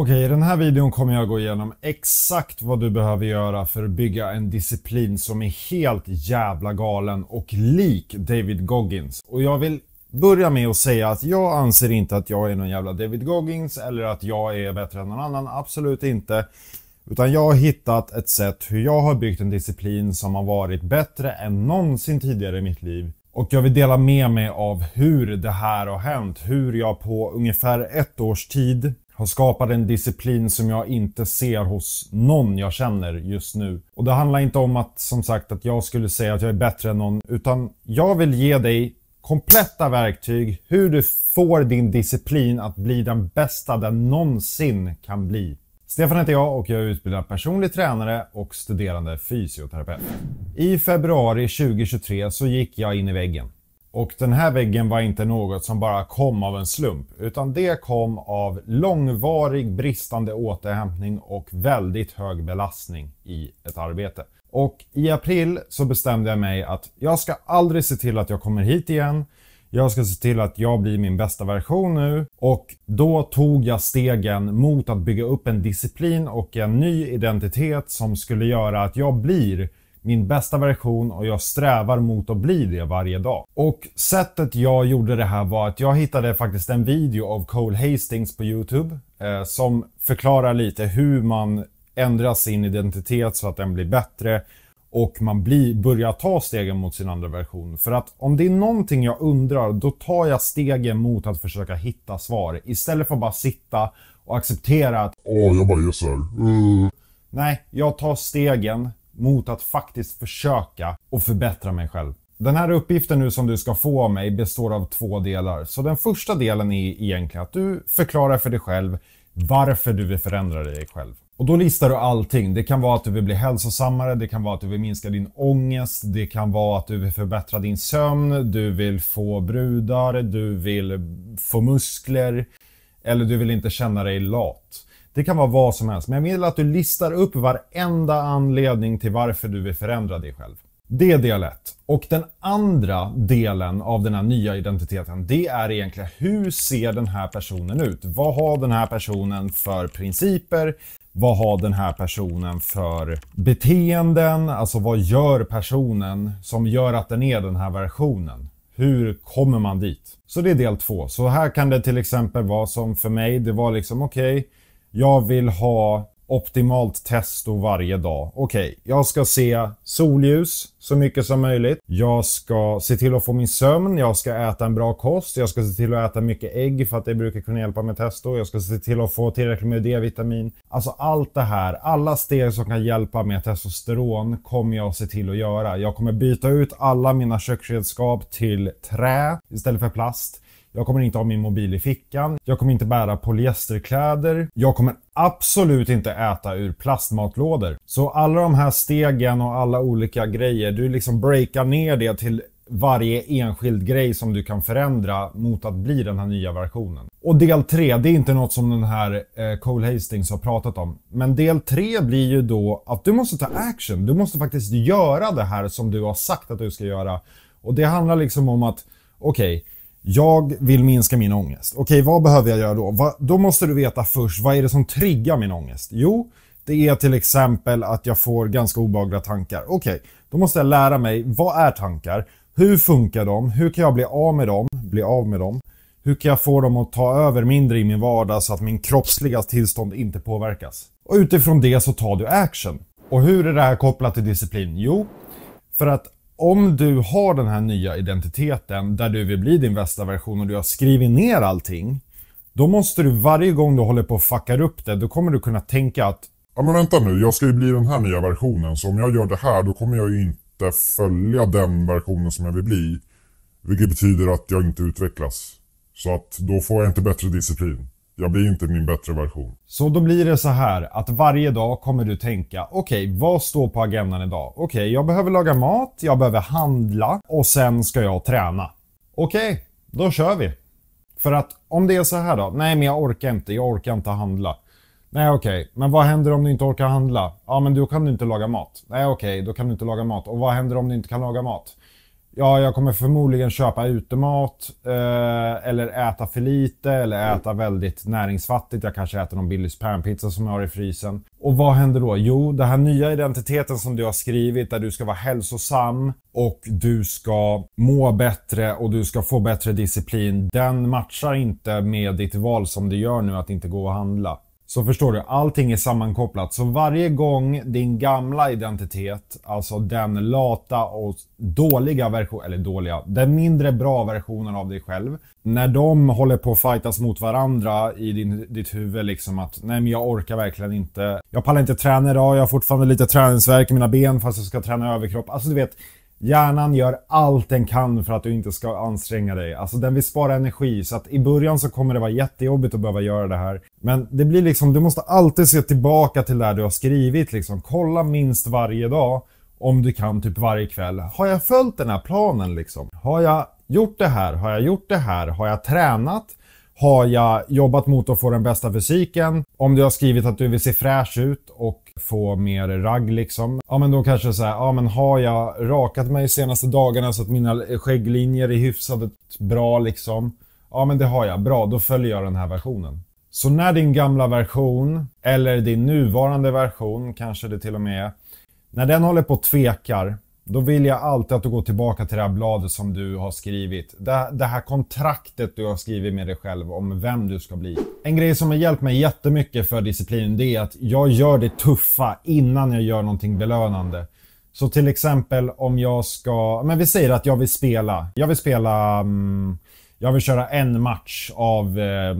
Okej, i den här videon kommer jag gå igenom exakt vad du behöver göra för att bygga en disciplin som är helt jävla galen och lik David Goggins. Och jag vill börja med att säga att jag anser inte att jag är någon jävla David Goggins eller att jag är bättre än någon annan, absolut inte. Utan jag har hittat ett sätt hur jag har byggt en disciplin som har varit bättre än någonsin tidigare i mitt liv. Och jag vill dela med mig av hur det här har hänt. Hur jag på ungefär ett års tid har skapat en disciplin som jag inte ser hos någon jag känner just nu. Och det handlar inte om att, som sagt, att jag skulle säga att jag är bättre än någon, utan jag vill ge dig kompletta verktyg hur du får din disciplin att bli den bästa den någonsin kan bli. Stefan heter jag och jag är utbildad personlig tränare och studerande fysioterapeut. I februari 2023 så gick jag in i väggen. Och den här väggen var inte något som bara kom av en slump, utan det kom av långvarig bristande återhämtning och väldigt hög belastning i ett arbete. Och i april så bestämde jag mig att jag ska aldrig se till att jag kommer hit igen. Jag ska se till att jag blir min bästa version nu och då tog jag stegen mot att bygga upp en disciplin och en ny identitet som skulle göra att jag blir min bästa version och jag strävar mot att bli det varje dag. Och sättet jag gjorde det här var att jag hittade faktiskt en video av Cole Hastings på Youtube eh, som förklarar lite hur man ändrar sin identitet så att den blir bättre och man blir, börjar ta stegen mot sin andra version. För att om det är någonting jag undrar, då tar jag stegen mot att försöka hitta svar istället för att bara sitta och acceptera att Åh, jag bara är så här. Mm. Nej, jag tar stegen mot att faktiskt försöka och förbättra mig själv. Den här uppgiften nu som du ska få av mig består av två delar. Så den första delen är egentligen att du förklarar för dig själv varför du vill förändra dig själv. Och då listar du allting. Det kan vara att du vill bli hälsosammare, det kan vara att du vill minska din ångest, det kan vara att du vill förbättra din sömn, du vill få brudar, du vill få muskler eller du vill inte känna dig lat. Det kan vara vad som helst, men jag vill att du listar upp varenda anledning till varför du vill förändra dig själv. Det är del ett. Och den andra delen av den här nya identiteten, det är egentligen hur ser den här personen ut? Vad har den här personen för principer? Vad har den här personen för beteenden? Alltså vad gör personen som gör att den är den här versionen? Hur kommer man dit? Så det är del två. Så här kan det till exempel vara som för mig, det var liksom okej, okay, jag vill ha optimalt testo varje dag. Okej, okay, jag ska se solljus så mycket som möjligt. Jag ska se till att få min sömn. Jag ska äta en bra kost. Jag ska se till att äta mycket ägg för att det brukar kunna hjälpa med testo. Jag ska se till att få tillräckligt med D-vitamin. Alltså allt det här, alla steg som kan hjälpa med testosteron kommer jag se till att göra. Jag kommer byta ut alla mina köksredskap till trä istället för plast. Jag kommer inte ha min mobil i fickan. Jag kommer inte bära polyesterkläder. Jag kommer absolut inte äta ur plastmatlådor. Så alla de här stegen och alla olika grejer, du liksom breakar ner det till varje enskild grej som du kan förändra mot att bli den här nya versionen. Och del 3, det är inte något som den här eh, Cole Hastings har pratat om. Men del 3 blir ju då att du måste ta action. Du måste faktiskt göra det här som du har sagt att du ska göra. Och det handlar liksom om att, okej, okay, jag vill minska min ångest. Okej, vad behöver jag göra då? Va, då måste du veta först, vad är det som triggar min ångest? Jo, det är till exempel att jag får ganska obehagliga tankar. Okej, då måste jag lära mig, vad är tankar? Hur funkar de? Hur kan jag bli av med dem? Bli av med dem? Hur kan jag få dem att ta över mindre i min vardag så att min kroppsliga tillstånd inte påverkas? Och utifrån det så tar du action. Och hur är det här kopplat till disciplin? Jo, för att om du har den här nya identiteten där du vill bli din bästa version och du har skrivit ner allting. Då måste du varje gång du håller på och fuckar upp det, då kommer du kunna tänka att Ja men vänta nu, jag ska ju bli den här nya versionen så om jag gör det här då kommer jag ju inte följa den versionen som jag vill bli. Vilket betyder att jag inte utvecklas. Så att då får jag inte bättre disciplin. Jag blir inte min bättre version. Så då blir det så här att varje dag kommer du tänka okej, okay, vad står på agendan idag? Okej, okay, jag behöver laga mat, jag behöver handla och sen ska jag träna. Okej, okay, då kör vi. För att om det är så här då, nej men jag orkar inte, jag orkar inte handla. Nej okej, okay. men vad händer om du inte orkar handla? Ja men då kan du inte laga mat. Nej okej, okay. då kan du inte laga mat. Och vad händer om du inte kan laga mat? ja, jag kommer förmodligen köpa utemat eh, eller äta för lite eller mm. äta väldigt näringsfattigt. Jag kanske äter någon Billys panpizza som jag har i frysen. Och vad händer då? Jo, den här nya identiteten som du har skrivit där du ska vara hälsosam och du ska må bättre och du ska få bättre disciplin. Den matchar inte med ditt val som du gör nu att inte gå och handla. Så förstår du, allting är sammankopplat. Så varje gång din gamla identitet, alltså den lata och dåliga versionen, eller dåliga, den mindre bra versionen av dig själv. När de håller på att fightas mot varandra i din, ditt huvud liksom att nej men jag orkar verkligen inte. Jag pallar inte träna idag, jag har fortfarande lite träningsvärk i mina ben fast jag ska träna överkropp. Alltså du vet, Hjärnan gör allt den kan för att du inte ska anstränga dig. Alltså den vill spara energi så att i början så kommer det vara jättejobbigt att behöva göra det här. Men det blir liksom, du måste alltid se tillbaka till det du har skrivit liksom. Kolla minst varje dag om du kan typ varje kväll. Har jag följt den här planen liksom? Har jag gjort det här? Har jag gjort det här? Har jag tränat? Har jag jobbat mot att få den bästa fysiken? Om du har skrivit att du vill se fräsch ut och få mer ragg liksom. Ja men då kanske så här, ja men har jag rakat mig de senaste dagarna så att mina skägglinjer är hyfsat bra liksom. Ja men det har jag, bra då följer jag den här versionen. Så när din gamla version, eller din nuvarande version kanske det till och med är, när den håller på och tvekar då vill jag alltid att du går tillbaka till det här bladet som du har skrivit. Det, det här kontraktet du har skrivit med dig själv om vem du ska bli. En grej som har hjälpt mig jättemycket för disciplinen det är att jag gör det tuffa innan jag gör någonting belönande. Så till exempel om jag ska, men vi säger att jag vill spela. Jag vill spela mm, jag vill köra en match av, eh,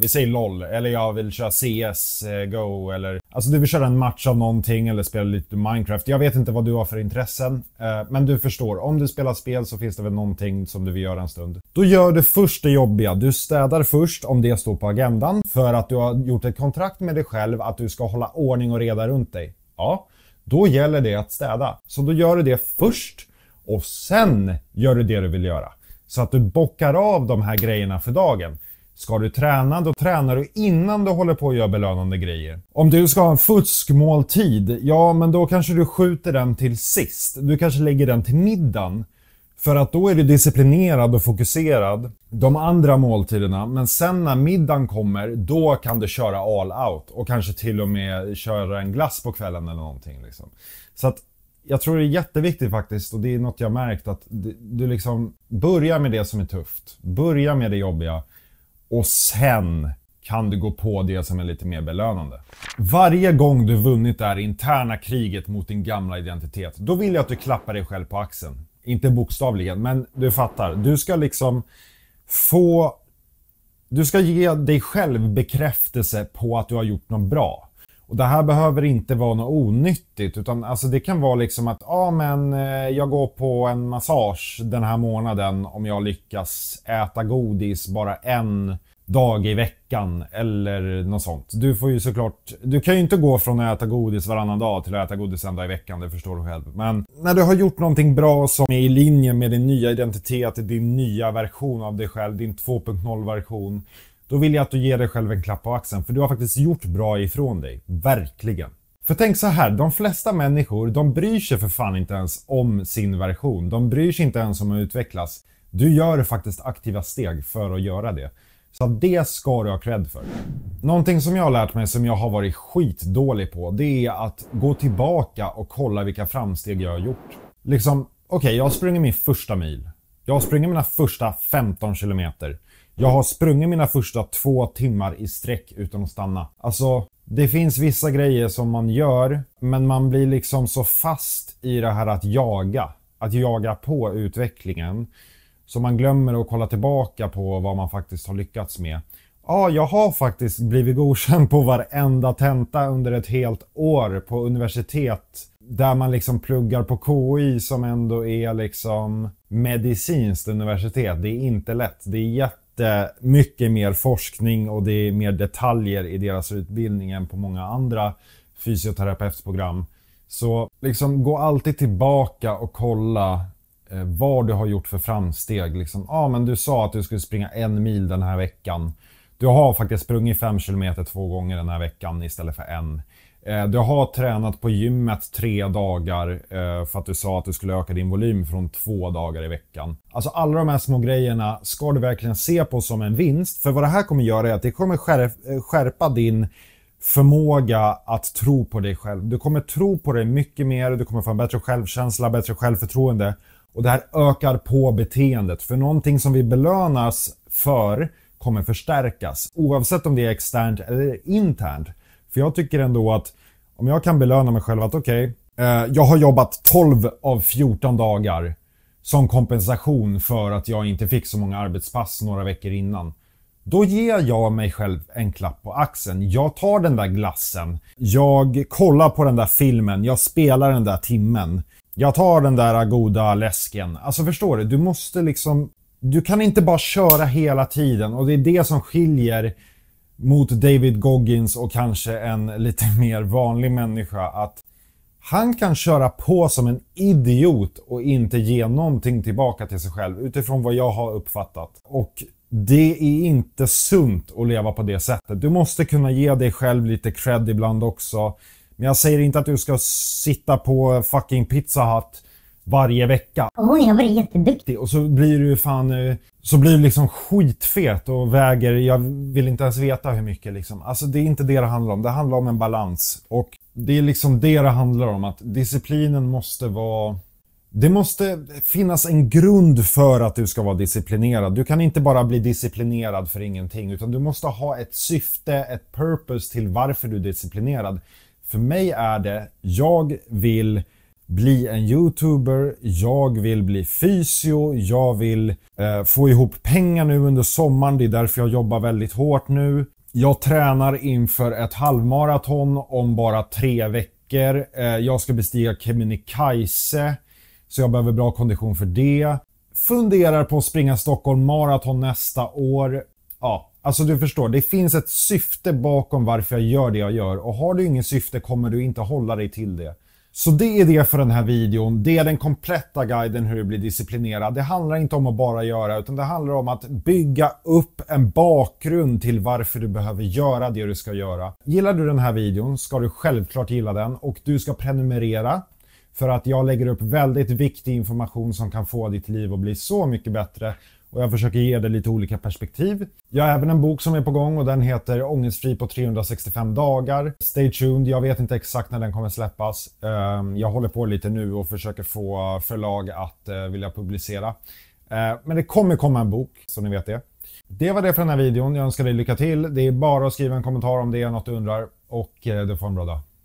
vi säger LOL, eller jag vill köra CS, eh, Go eller... Alltså du vill köra en match av någonting eller spela lite Minecraft. Jag vet inte vad du har för intressen, eh, men du förstår. Om du spelar spel så finns det väl någonting som du vill göra en stund. Då gör du först det jobbiga. Du städar först om det står på agendan för att du har gjort ett kontrakt med dig själv att du ska hålla ordning och reda runt dig. Ja, då gäller det att städa. Så då gör du det först och sen gör du det du vill göra. Så att du bockar av de här grejerna för dagen. Ska du träna, då tränar du innan du håller på att göra belönande grejer. Om du ska ha en fuskmåltid, ja men då kanske du skjuter den till sist. Du kanske lägger den till middagen. För att då är du disciplinerad och fokuserad de andra måltiderna, men sen när middagen kommer, då kan du köra all out och kanske till och med köra en glass på kvällen eller någonting. Liksom. Så att jag tror det är jätteviktigt faktiskt och det är något jag märkt att du liksom börjar med det som är tufft. Börja med det jobbiga och sen kan du gå på det som är lite mer belönande. Varje gång du vunnit det här interna kriget mot din gamla identitet, då vill jag att du klappar dig själv på axeln. Inte bokstavligen, men du fattar. Du ska liksom få... Du ska ge dig själv bekräftelse på att du har gjort något bra. Och det här behöver inte vara något onyttigt utan alltså det kan vara liksom att ja ah, men eh, jag går på en massage den här månaden om jag lyckas äta godis bara en dag i veckan eller något sånt. Du får ju såklart, du kan ju inte gå från att äta godis varannan dag till att äta godis en dag i veckan, det förstår du själv. Men när du har gjort någonting bra som är i linje med din nya identitet, din nya version av dig själv, din 2.0-version, då vill jag att du ger dig själv en klapp på axeln, för du har faktiskt gjort bra ifrån dig. Verkligen. För tänk så här, de flesta människor, de bryr sig för fan inte ens om sin version. De bryr sig inte ens om att utvecklas. Du gör faktiskt aktiva steg för att göra det. Så det ska du ha cred för. Någonting som jag har lärt mig som jag har varit skitdålig på, det är att gå tillbaka och kolla vilka framsteg jag har gjort. Liksom, okej, okay, jag springer min första mil. Jag springer mina första 15 kilometer. Jag har sprungit mina första två timmar i sträck utan att stanna. Alltså, det finns vissa grejer som man gör, men man blir liksom så fast i det här att jaga. Att jaga på utvecklingen. Så man glömmer att kolla tillbaka på vad man faktiskt har lyckats med. Ja, jag har faktiskt blivit godkänd på varenda tenta under ett helt år på universitet där man liksom pluggar på KI som ändå är liksom medicinskt universitet. Det är inte lätt. Det är jätte det mycket mer forskning och det är mer detaljer i deras utbildning än på många andra fysioterapeutprogram. Så liksom gå alltid tillbaka och kolla eh, vad du har gjort för framsteg. Liksom, ah, men du sa att du skulle springa en mil den här veckan. Du har faktiskt sprungit fem kilometer två gånger den här veckan istället för en. Eh, du har tränat på gymmet tre dagar eh, för att du sa att du skulle öka din volym från två dagar i veckan. Alltså alla de här små grejerna ska du verkligen se på som en vinst. För vad det här kommer göra är att det kommer eh, skärpa din förmåga att tro på dig själv. Du kommer tro på dig mycket mer, du kommer få en bättre självkänsla, bättre självförtroende. Och det här ökar på beteendet. För någonting som vi belönas för kommer förstärkas. Oavsett om det är externt eller internt. För jag tycker ändå att om jag kan belöna mig själv att okej, okay, eh, jag har jobbat 12 av 14 dagar som kompensation för att jag inte fick så många arbetspass några veckor innan. Då ger jag mig själv en klapp på axeln. Jag tar den där glassen. Jag kollar på den där filmen. Jag spelar den där timmen. Jag tar den där goda läsken. Alltså förstår du? Du måste liksom... Du kan inte bara köra hela tiden och det är det som skiljer mot David Goggins och kanske en lite mer vanlig människa att han kan köra på som en idiot och inte ge någonting tillbaka till sig själv utifrån vad jag har uppfattat. Och det är inte sunt att leva på det sättet. Du måste kunna ge dig själv lite cred ibland också. Men jag säger inte att du ska sitta på fucking Pizza Hut varje vecka. Åh, oh, jag varit jätteduktig. Och så blir du fan eh, så blir du liksom skitfet och väger, jag vill inte ens veta hur mycket. Liksom. Alltså det är inte det det handlar om. Det handlar om en balans. Och det är liksom det det handlar om. Att disciplinen måste vara... Det måste finnas en grund för att du ska vara disciplinerad. Du kan inte bara bli disciplinerad för ingenting. Utan du måste ha ett syfte, ett purpose till varför du är disciplinerad. För mig är det, jag vill bli en youtuber, jag vill bli fysio, jag vill eh, få ihop pengar nu under sommaren, det är därför jag jobbar väldigt hårt nu. Jag tränar inför ett halvmaraton om bara tre veckor. Eh, jag ska bestiga Kebnekaise, så jag behöver bra kondition för det. Funderar på att springa Stockholm Marathon nästa år. Ja, Alltså du förstår, det finns ett syfte bakom varför jag gör det jag gör och har du inget syfte kommer du inte hålla dig till det. Så det är det för den här videon. Det är den kompletta guiden hur du blir disciplinerad. Det handlar inte om att bara göra, utan det handlar om att bygga upp en bakgrund till varför du behöver göra det du ska göra. Gillar du den här videon ska du självklart gilla den och du ska prenumerera för att jag lägger upp väldigt viktig information som kan få ditt liv att bli så mycket bättre och jag försöker ge det lite olika perspektiv. Jag har även en bok som är på gång och den heter Ångestfri på 365 dagar. Stay tuned, jag vet inte exakt när den kommer släppas. Ehm, jag håller på lite nu och försöker få förlag att eh, vilja publicera. Eh, men det kommer komma en bok, så ni vet det. Det var det för den här videon. Jag önskar dig lycka till. Det är bara att skriva en kommentar om det är något du undrar och eh, du får en bra dag.